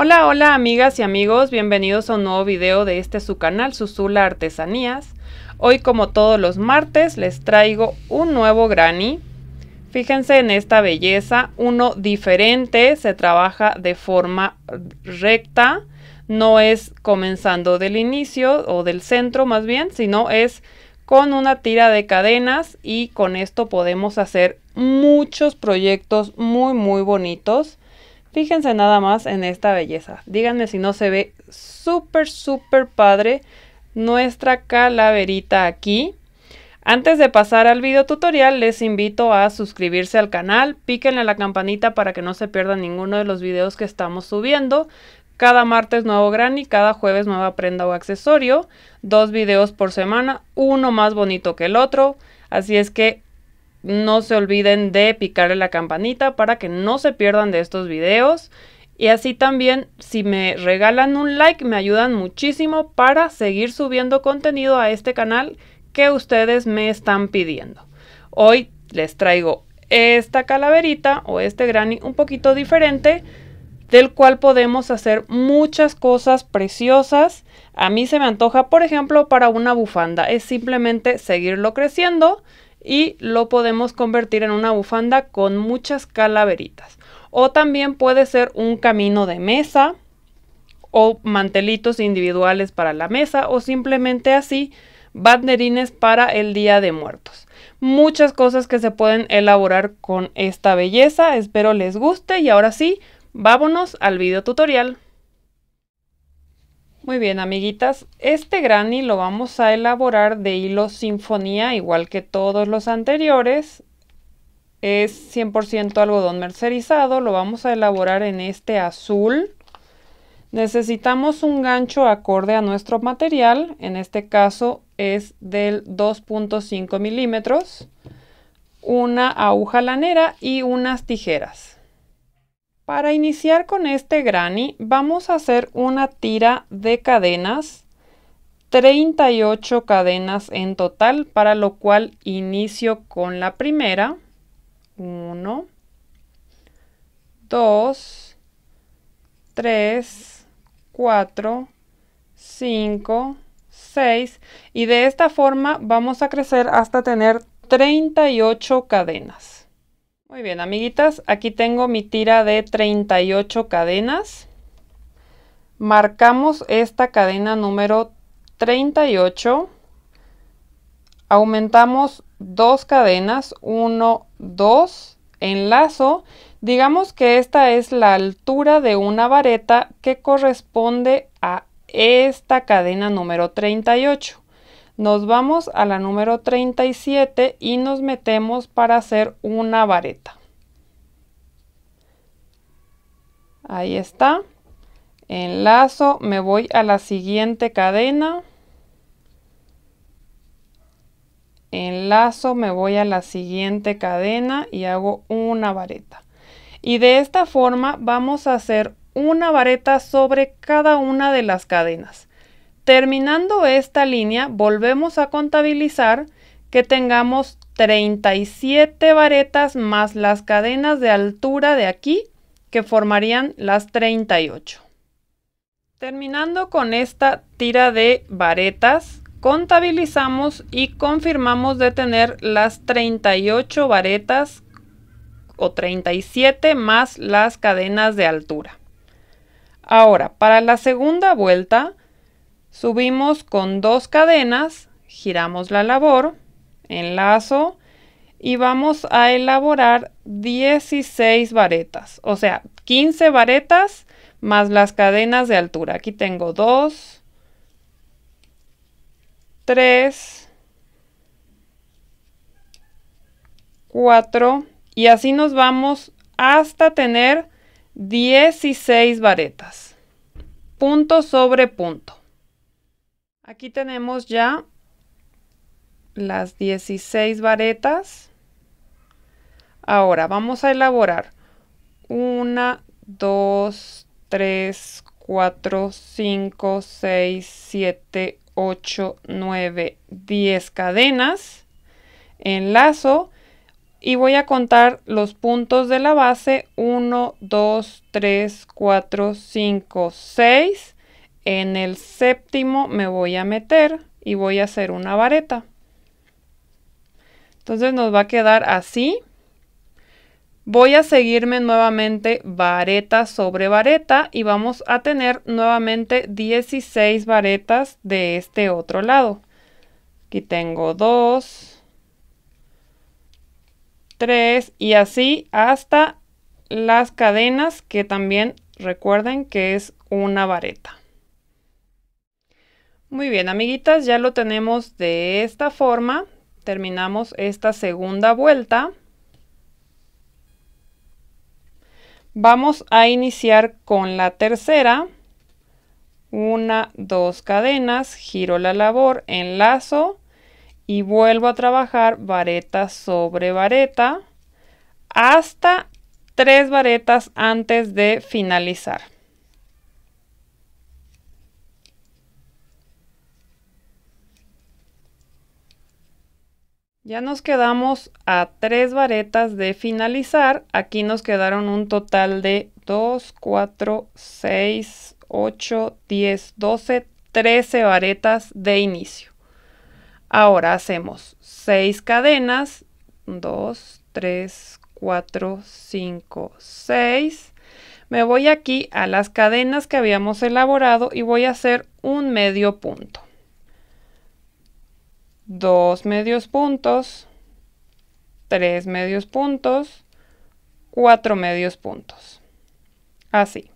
Hola, hola amigas y amigos, bienvenidos a un nuevo video de este su canal Susula Artesanías. Hoy como todos los martes les traigo un nuevo granny. Fíjense en esta belleza, uno diferente, se trabaja de forma recta, no es comenzando del inicio o del centro más bien, sino es con una tira de cadenas y con esto podemos hacer muchos proyectos muy muy bonitos. Fíjense nada más en esta belleza. Díganme si no se ve súper, súper padre nuestra calaverita aquí. Antes de pasar al video tutorial, les invito a suscribirse al canal, píquenle a la campanita para que no se pierdan ninguno de los videos que estamos subiendo. Cada martes nuevo gran y cada jueves nueva prenda o accesorio, dos videos por semana, uno más bonito que el otro. Así es que no se olviden de picarle la campanita para que no se pierdan de estos videos. Y así también, si me regalan un like, me ayudan muchísimo para seguir subiendo contenido a este canal que ustedes me están pidiendo. Hoy les traigo esta calaverita o este granny un poquito diferente, del cual podemos hacer muchas cosas preciosas. A mí se me antoja, por ejemplo, para una bufanda. Es simplemente seguirlo creciendo y lo podemos convertir en una bufanda con muchas calaveritas. O también puede ser un camino de mesa o mantelitos individuales para la mesa o simplemente así banderines para el Día de Muertos. Muchas cosas que se pueden elaborar con esta belleza. Espero les guste y ahora sí, vámonos al video tutorial. Muy bien, amiguitas. Este granny lo vamos a elaborar de hilo sinfonía, igual que todos los anteriores. Es 100% algodón mercerizado. Lo vamos a elaborar en este azul. Necesitamos un gancho acorde a nuestro material. En este caso es del 2.5 milímetros. Una aguja lanera y unas tijeras. Para iniciar con este granny vamos a hacer una tira de cadenas, 38 cadenas en total, para lo cual inicio con la primera, 1, 2, 3, 4, 5, 6 y de esta forma vamos a crecer hasta tener 38 cadenas. Muy bien, amiguitas, aquí tengo mi tira de 38 cadenas. Marcamos esta cadena número 38. Aumentamos dos cadenas, 1, 2, enlazo. Digamos que esta es la altura de una vareta que corresponde a esta cadena número 38. Nos vamos a la número 37 y nos metemos para hacer una vareta. Ahí está. Enlazo, me voy a la siguiente cadena. Enlazo, me voy a la siguiente cadena y hago una vareta. Y de esta forma vamos a hacer una vareta sobre cada una de las cadenas. Terminando esta línea, volvemos a contabilizar que tengamos 37 varetas más las cadenas de altura de aquí, que formarían las 38. Terminando con esta tira de varetas, contabilizamos y confirmamos de tener las 38 varetas o 37 más las cadenas de altura. Ahora, para la segunda vuelta, Subimos con dos cadenas, giramos la labor, enlazo y vamos a elaborar 16 varetas, o sea, 15 varetas más las cadenas de altura. Aquí tengo 2, 3, 4 y así nos vamos hasta tener 16 varetas, punto sobre punto. Aquí tenemos ya las 16 varetas. Ahora vamos a elaborar 1, 2, 3, 4, 5, 6, 7, 8, 9, 10 cadenas. Enlazo y voy a contar los puntos de la base 1, 2, 3, 4, 5, 6 en el séptimo me voy a meter y voy a hacer una vareta. Entonces nos va a quedar así. Voy a seguirme nuevamente vareta sobre vareta y vamos a tener nuevamente 16 varetas de este otro lado. Aquí tengo 2, 3 y así hasta las cadenas que también recuerden que es una vareta. Muy bien, amiguitas, ya lo tenemos de esta forma. Terminamos esta segunda vuelta. Vamos a iniciar con la tercera. Una, dos cadenas, giro la labor, enlazo y vuelvo a trabajar vareta sobre vareta hasta tres varetas antes de finalizar. Ya nos quedamos a tres varetas de finalizar. Aquí nos quedaron un total de 2, 4, 6, 8, 10, 12, 13 varetas de inicio. Ahora hacemos 6 cadenas, 2, 3, 4, 5, 6. Me voy aquí a las cadenas que habíamos elaborado y voy a hacer un medio punto. 2 medios puntos, 3 medios puntos, 4 medios puntos. Así.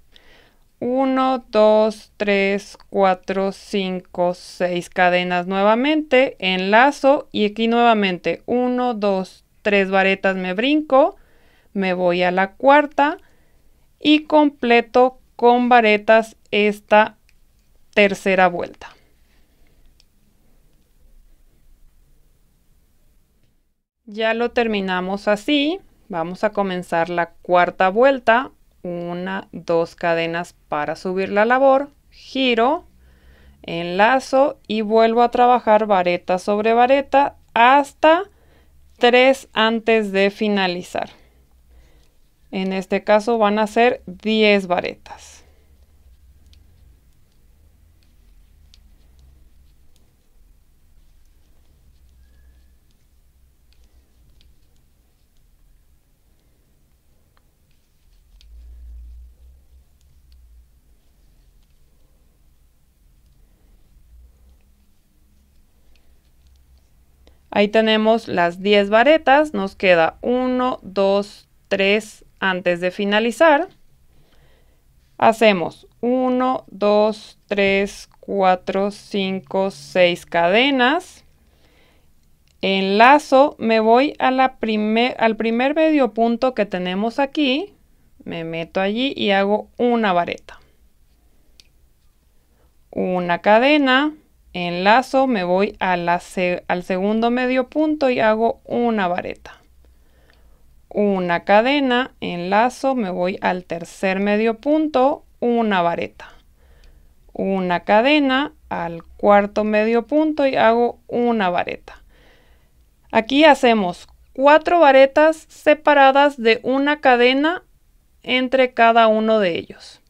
1, 2, 3, 4, 5, 6 cadenas nuevamente, enlazo y aquí nuevamente 1, 2, 3 varetas me brinco, me voy a la cuarta y completo con varetas esta tercera vuelta. Ya lo terminamos así. Vamos a comenzar la cuarta vuelta. Una, dos cadenas para subir la labor. Giro, enlazo y vuelvo a trabajar vareta sobre vareta hasta tres antes de finalizar. En este caso van a ser 10 varetas. Ahí tenemos las 10 varetas, nos queda 1, 2, 3 antes de finalizar. Hacemos 1, 2, 3, 4, 5, 6 cadenas. Enlazo, me voy a la al primer medio punto que tenemos aquí, me meto allí y hago una vareta. Una cadena, enlazo, me voy al segundo medio punto y hago una vareta. Una cadena, enlazo, me voy al tercer medio punto, una vareta. Una cadena, al cuarto medio punto y hago una vareta. Aquí hacemos cuatro varetas separadas de una cadena entre cada uno de ellos.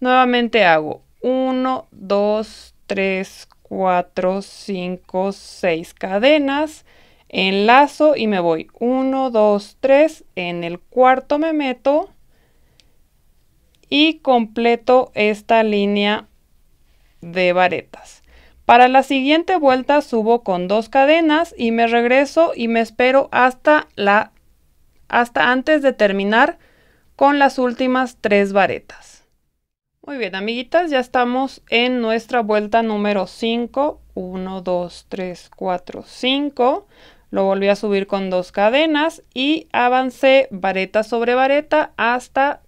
Nuevamente hago 1, 2, 3, 4, 5, 6 cadenas, enlazo y me voy 1, 2, 3, en el cuarto me meto y completo esta línea de varetas. Para la siguiente vuelta subo con dos cadenas y me regreso y me espero hasta la hasta antes de terminar con las últimas tres varetas. Muy bien, amiguitas, ya estamos en nuestra vuelta número 5. 1, 2, 3, 4, 5. Lo volví a subir con dos cadenas y avancé vareta sobre vareta hasta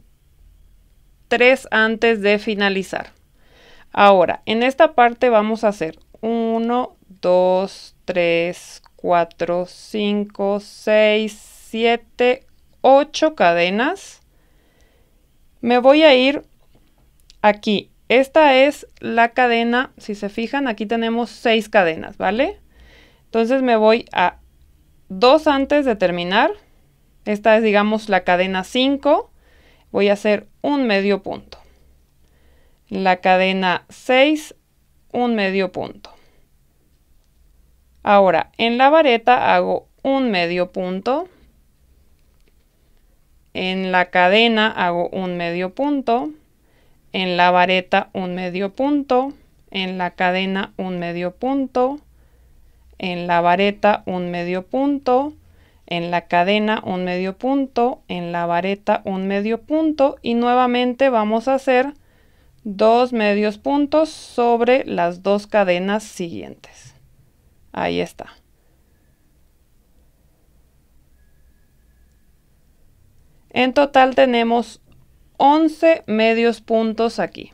3 antes de finalizar. Ahora, en esta parte vamos a hacer 1, 2, 3, 4, 5, 6, 7, 8 cadenas. Me voy a ir aquí, esta es la cadena, si se fijan, aquí tenemos seis cadenas, ¿vale? Entonces me voy a dos antes de terminar. Esta es, digamos, la cadena 5. Voy a hacer un medio punto. La cadena 6, un medio punto. Ahora, en la vareta hago un medio punto. En la cadena hago un medio punto en la vareta un medio punto, en la cadena un medio punto, en la vareta un medio punto, en la cadena un medio punto, en la vareta un medio punto y nuevamente vamos a hacer dos medios puntos sobre las dos cadenas siguientes. Ahí está. En total tenemos 11 medios puntos aquí.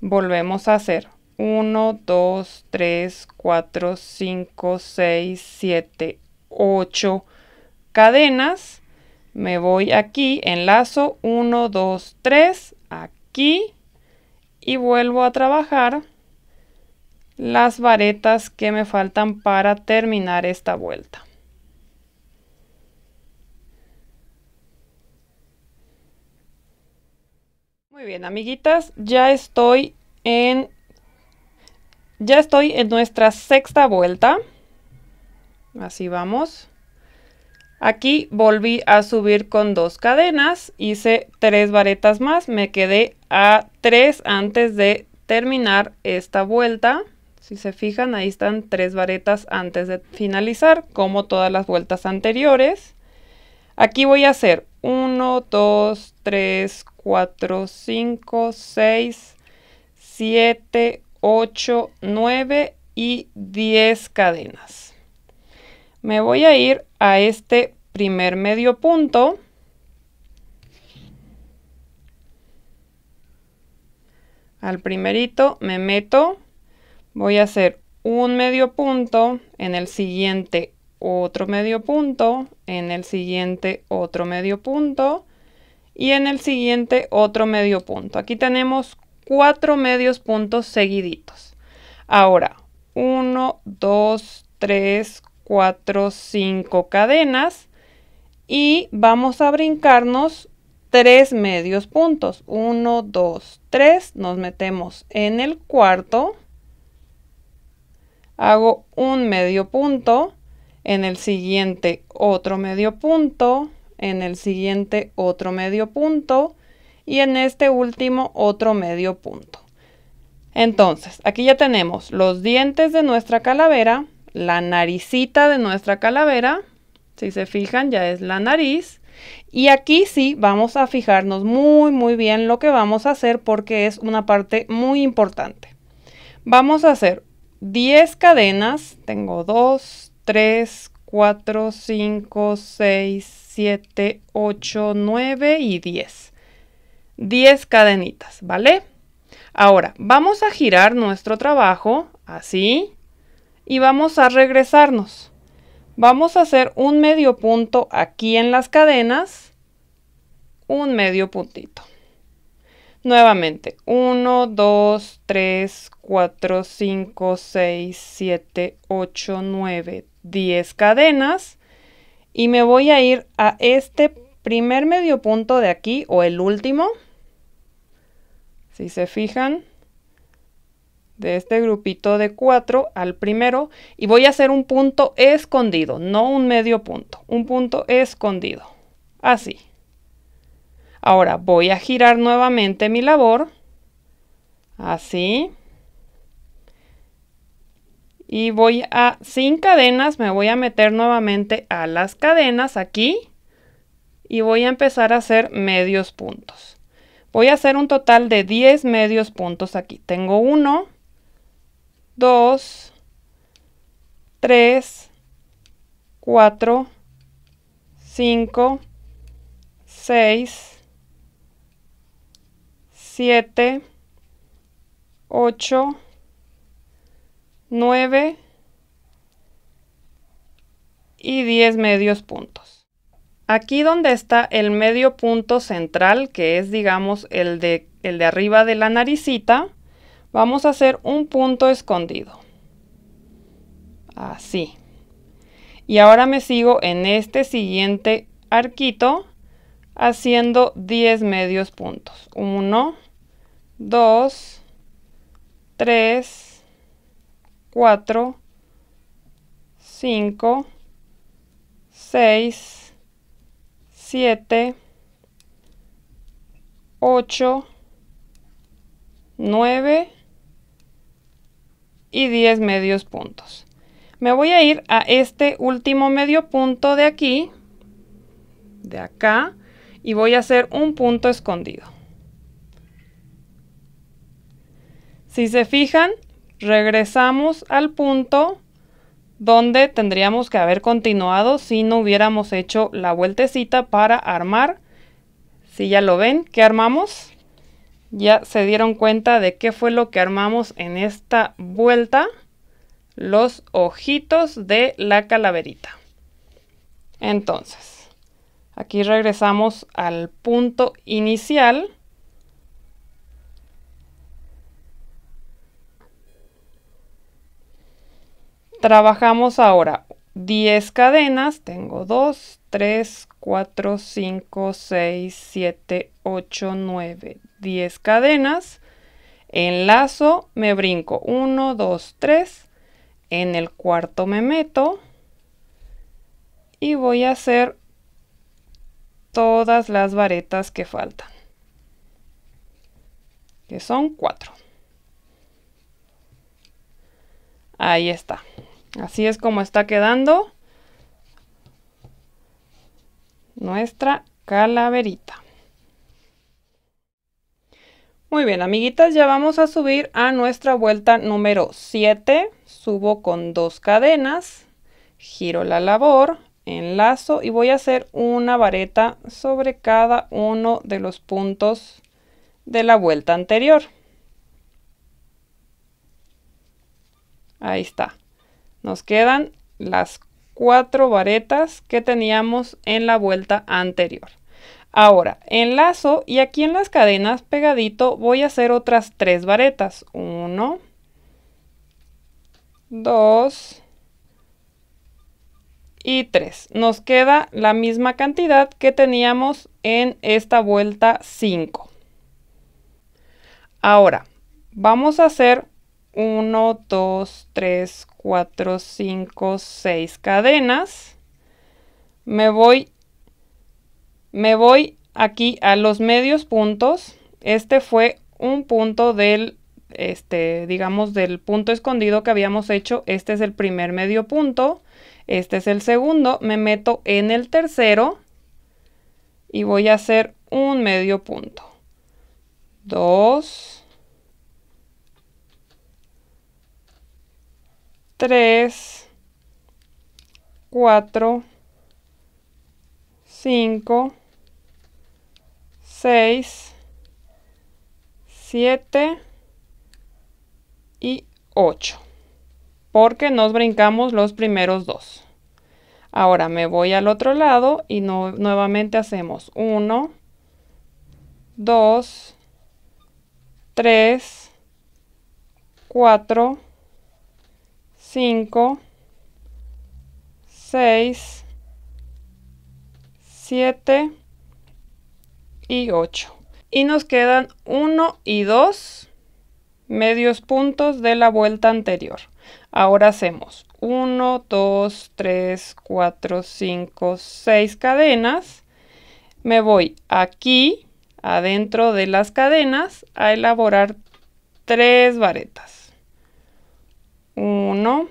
Volvemos a hacer 1, 2, 3, 4, 5, 6, 7, 8 cadenas. Me voy aquí, enlazo 1, 2, 3, aquí y vuelvo a trabajar las varetas que me faltan para terminar esta vuelta. bien, amiguitas, ya estoy en ya estoy en nuestra sexta vuelta. Así vamos. Aquí volví a subir con dos cadenas, hice tres varetas más, me quedé a tres antes de terminar esta vuelta. Si se fijan, ahí están tres varetas antes de finalizar, como todas las vueltas anteriores. Aquí voy a hacer 1, 2, 3, 4, 5, 6, 7, 8, 9 y 10 cadenas. Me voy a ir a este primer medio punto. Al primerito me meto, voy a hacer un medio punto, en el siguiente otro medio punto, en el siguiente otro medio punto, y en el siguiente otro medio punto. Aquí tenemos cuatro medios puntos seguiditos. Ahora, 1, 2, 3, 4, 5 cadenas y vamos a brincarnos tres medios puntos. 1, 2, 3, nos metemos en el cuarto, hago un medio punto, en el siguiente otro medio punto, en el siguiente otro medio punto y en este último otro medio punto. Entonces, aquí ya tenemos los dientes de nuestra calavera, la naricita de nuestra calavera, si se fijan ya es la nariz, y aquí sí vamos a fijarnos muy muy bien lo que vamos a hacer porque es una parte muy importante. Vamos a hacer 10 cadenas, tengo 2, 3, 4, 5, 6, 7, 8, 9 y 10. 10 cadenitas, ¿vale? Ahora, vamos a girar nuestro trabajo así y vamos a regresarnos. Vamos a hacer un medio punto aquí en las cadenas, un medio puntito. Nuevamente, 1, 2, 3, 4, 5, 6, 7, 8, 9, 10 cadenas y me voy a ir a este primer medio punto de aquí o el último. Si se fijan, de este grupito de 4 al primero y voy a hacer un punto escondido, no un medio punto, un punto escondido. Así. Ahora voy a girar nuevamente mi labor, así. Y voy a, sin cadenas, me voy a meter nuevamente a las cadenas aquí y voy a empezar a hacer medios puntos. Voy a hacer un total de 10 medios puntos aquí. Tengo 1, 2, 3, 4, 5, 6, 7, 8, 9 y 10 medios puntos. Aquí donde está el medio punto central, que es digamos el de, el de arriba de la naricita, vamos a hacer un punto escondido. Así. Y ahora me sigo en este siguiente arquito haciendo 10 medios puntos. 1, 2, 3, 4, 5, 6, 7, 8, 9 y 10 medios puntos. Me voy a ir a este último medio punto de aquí, de acá, y voy a hacer un punto escondido. Si se fijan, regresamos al punto donde tendríamos que haber continuado si no hubiéramos hecho la vueltecita para armar. Si ya lo ven, ¿qué armamos? Ya se dieron cuenta de qué fue lo que armamos en esta vuelta. Los ojitos de la calaverita. Entonces, Aquí regresamos al punto inicial. Trabajamos ahora 10 cadenas. Tengo 2, 3, 4, 5, 6, 7, 8, 9, 10 cadenas. Enlazo, me brinco 1, 2, 3. En el cuarto me meto. Y voy a hacer todas las varetas que faltan, que son cuatro. Ahí está. Así es como está quedando nuestra calaverita. Muy bien, amiguitas, ya vamos a subir a nuestra vuelta número 7. Subo con dos cadenas, giro la labor, enlazo y voy a hacer una vareta sobre cada uno de los puntos de la vuelta anterior. Ahí está. Nos quedan las cuatro varetas que teníamos en la vuelta anterior. Ahora, enlazo y aquí en las cadenas pegadito voy a hacer otras tres varetas. Uno, dos, y 3. Nos queda la misma cantidad que teníamos en esta vuelta 5. Ahora, vamos a hacer 1, 2, 3, 4, 5, 6 cadenas. Me voy, me voy aquí a los medios puntos. Este fue un punto del, este, digamos, del punto escondido que habíamos hecho. Este es el primer medio punto este es el segundo, me meto en el tercero y voy a hacer un medio punto. 2, 3, 4, 5, 6, 7 y 8 porque nos brincamos los primeros dos. Ahora me voy al otro lado y no, nuevamente hacemos 1, 2, 3, 4, 5, 6, 7 y 8. Y nos quedan 1 y 2 medios puntos de la vuelta anterior. Ahora hacemos 1, 2, 3, 4, 5, 6 cadenas. Me voy aquí, adentro de las cadenas, a elaborar 3 varetas. 1,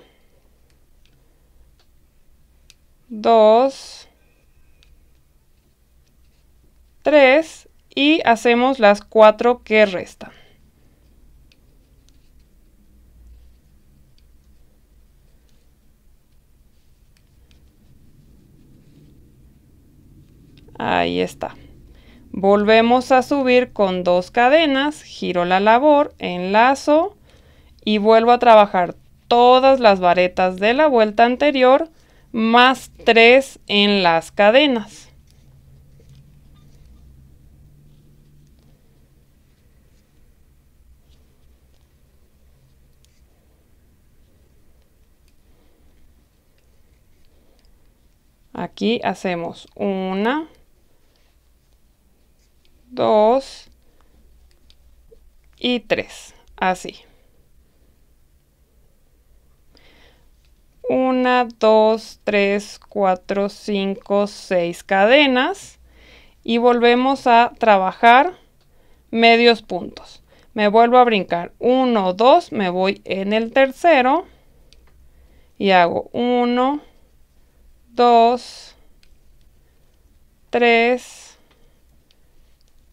2, 3 y hacemos las 4 que restan. Ahí está. Volvemos a subir con dos cadenas, giro la labor, enlazo y vuelvo a trabajar todas las varetas de la vuelta anterior más tres en las cadenas. Aquí hacemos una, 2 y 3, así. 1, 2, 3, 4, 5, 6 cadenas y volvemos a trabajar medios puntos. Me vuelvo a brincar 1, 2, me voy en el tercero y hago 1, 2, 3,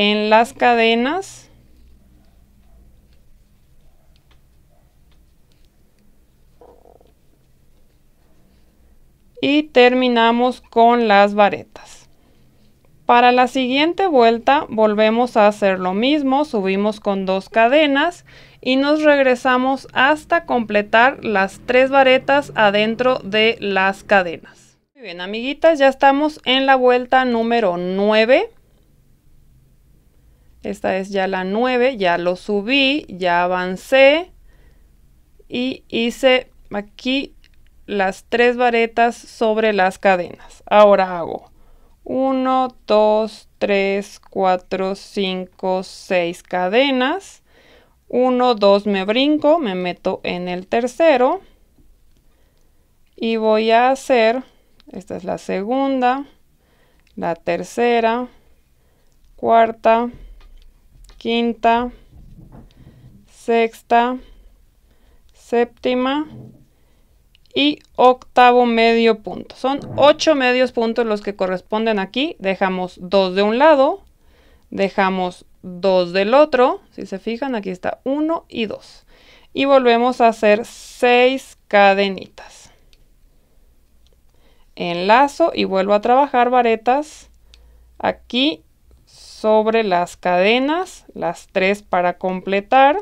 en las cadenas y terminamos con las varetas. Para la siguiente vuelta volvemos a hacer lo mismo, subimos con dos cadenas y nos regresamos hasta completar las tres varetas adentro de las cadenas. Muy bien amiguitas, ya estamos en la vuelta número 9. Esta es ya la 9, ya lo subí, ya avancé y hice aquí las tres varetas sobre las cadenas. Ahora hago 1, 2, 3, 4, 5, 6 cadenas. 1, 2 me brinco, me meto en el tercero y voy a hacer, esta es la segunda, la tercera, cuarta, quinta, sexta, séptima y octavo medio punto. Son ocho medios puntos los que corresponden aquí. Dejamos dos de un lado, dejamos dos del otro. Si se fijan, aquí está uno y dos. Y volvemos a hacer seis cadenitas. Enlazo y vuelvo a trabajar varetas aquí sobre las cadenas, las tres para completar.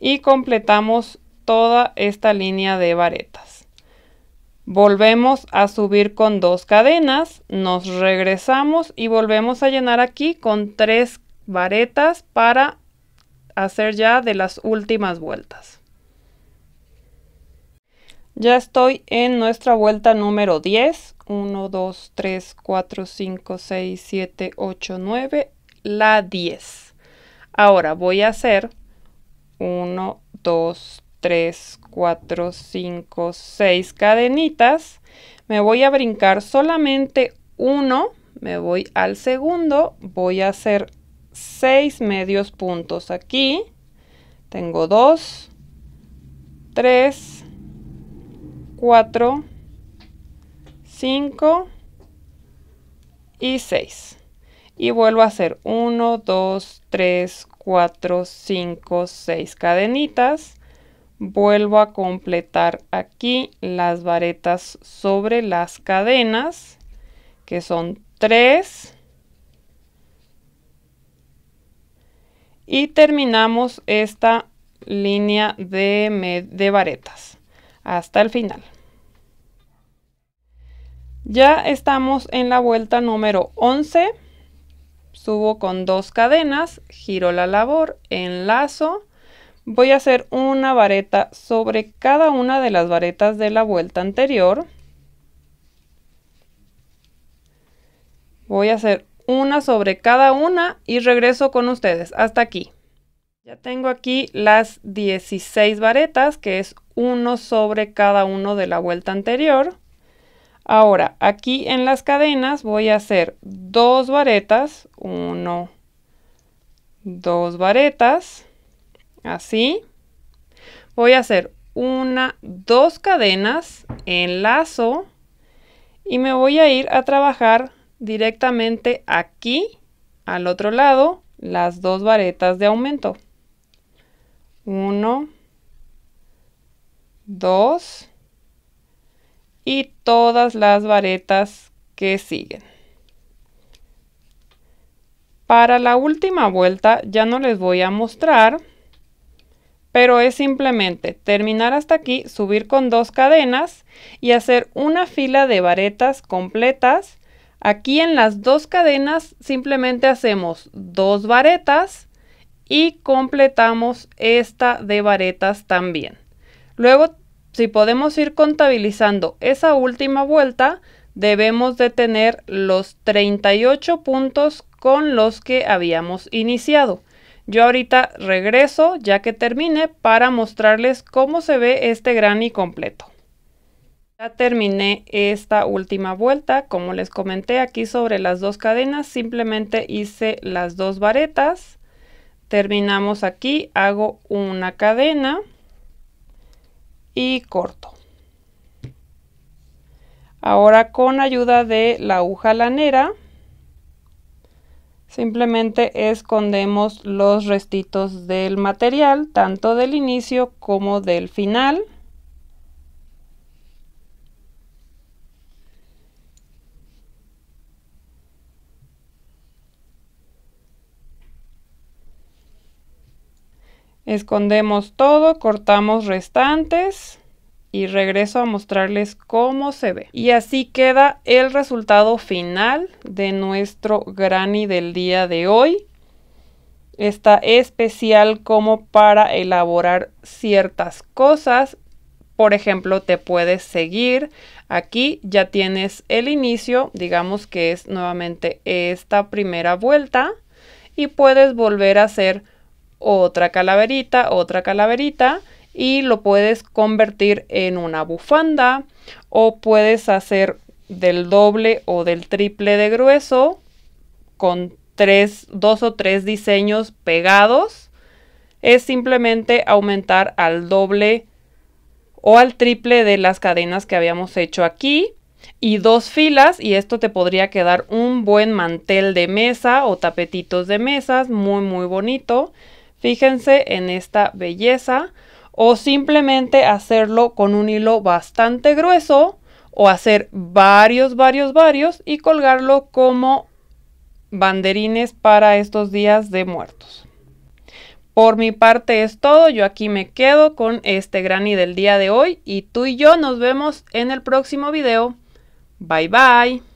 Y completamos toda esta línea de varetas. Volvemos a subir con dos cadenas, nos regresamos y volvemos a llenar aquí con tres varetas para hacer ya de las últimas vueltas. Ya estoy en nuestra vuelta número 10, 1, 2, 3, 4, 5, 6, 7, 8, 9, la 10. Ahora voy a hacer 1, 2, 3, 4, 5, 6 cadenitas. Me voy a brincar solamente 1, me voy al segundo, voy a hacer 6 medios puntos aquí. Tengo 2, 3, 4, 5. 5 y 6. Y vuelvo a hacer 1, 2, 3, 4, 5, 6 cadenitas. Vuelvo a completar aquí las varetas sobre las cadenas, que son 3. Y terminamos esta línea de, de varetas hasta el final. Ya estamos en la vuelta número 11. Subo con dos cadenas, giro la labor, enlazo. Voy a hacer una vareta sobre cada una de las varetas de la vuelta anterior. Voy a hacer una sobre cada una y regreso con ustedes hasta aquí. Ya tengo aquí las 16 varetas, que es uno sobre cada uno de la vuelta anterior. Ahora, aquí en las cadenas voy a hacer dos varetas, uno, dos varetas, así. Voy a hacer una, dos cadenas, enlazo y me voy a ir a trabajar directamente aquí, al otro lado, las dos varetas de aumento. Uno, dos, y todas las varetas que siguen. Para la última vuelta ya no les voy a mostrar, pero es simplemente terminar hasta aquí, subir con dos cadenas y hacer una fila de varetas completas. Aquí en las dos cadenas simplemente hacemos dos varetas y completamos esta de varetas también. Luego si podemos ir contabilizando esa última vuelta, debemos de tener los 38 puntos con los que habíamos iniciado. Yo ahorita regreso ya que termine para mostrarles cómo se ve este granny completo. Ya terminé esta última vuelta, como les comenté aquí sobre las dos cadenas, simplemente hice las dos varetas, terminamos aquí, hago una cadena, y corto. Ahora con ayuda de la aguja lanera, simplemente escondemos los restitos del material, tanto del inicio como del final. Escondemos todo, cortamos restantes y regreso a mostrarles cómo se ve. Y así queda el resultado final de nuestro granny del día de hoy. Está especial como para elaborar ciertas cosas. Por ejemplo, te puedes seguir. Aquí ya tienes el inicio, digamos que es nuevamente esta primera vuelta. Y puedes volver a hacer otra calaverita, otra calaverita y lo puedes convertir en una bufanda o puedes hacer del doble o del triple de grueso con tres, dos o tres diseños pegados. Es simplemente aumentar al doble o al triple de las cadenas que habíamos hecho aquí y dos filas y esto te podría quedar un buen mantel de mesa o tapetitos de mesas muy muy bonito Fíjense en esta belleza o simplemente hacerlo con un hilo bastante grueso o hacer varios, varios, varios y colgarlo como banderines para estos días de muertos. Por mi parte es todo, yo aquí me quedo con este granny del día de hoy y tú y yo nos vemos en el próximo video. Bye bye.